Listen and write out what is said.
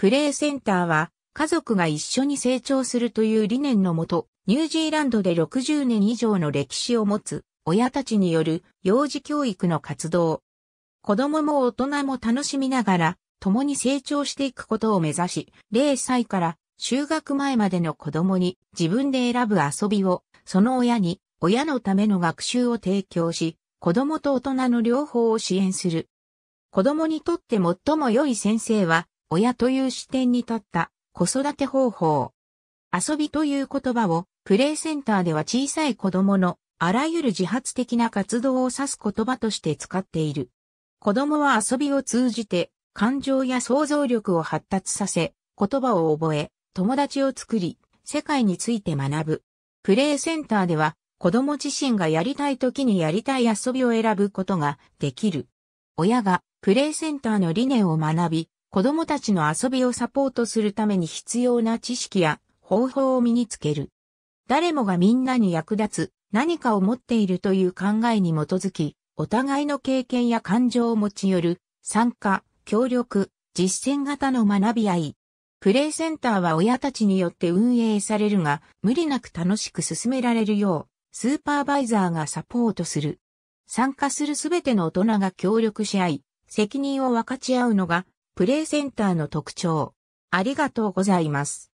プレイセンターは家族が一緒に成長するという理念のもと、ニュージーランドで60年以上の歴史を持つ親たちによる幼児教育の活動。子供も大人も楽しみながら共に成長していくことを目指し、0歳から就学前までの子供に自分で選ぶ遊びを、その親に親のための学習を提供し、子供と大人の両方を支援する。子供にとって最も良い先生は、親という視点に立った子育て方法。遊びという言葉をプレイセンターでは小さい子供のあらゆる自発的な活動を指す言葉として使っている。子供は遊びを通じて感情や想像力を発達させ、言葉を覚え、友達を作り、世界について学ぶ。プレイセンターでは子供自身がやりたい時にやりたい遊びを選ぶことができる。親がプレイセンターの理念を学び、子供たちの遊びをサポートするために必要な知識や方法を身につける。誰もがみんなに役立つ何かを持っているという考えに基づき、お互いの経験や感情を持ち寄る参加、協力、実践型の学び合い。プレイセンターは親たちによって運営されるが、無理なく楽しく進められるよう、スーパーバイザーがサポートする。参加するすべての大人が協力し合い、責任を分かち合うのがプレイセンターの特徴。ありがとうございます。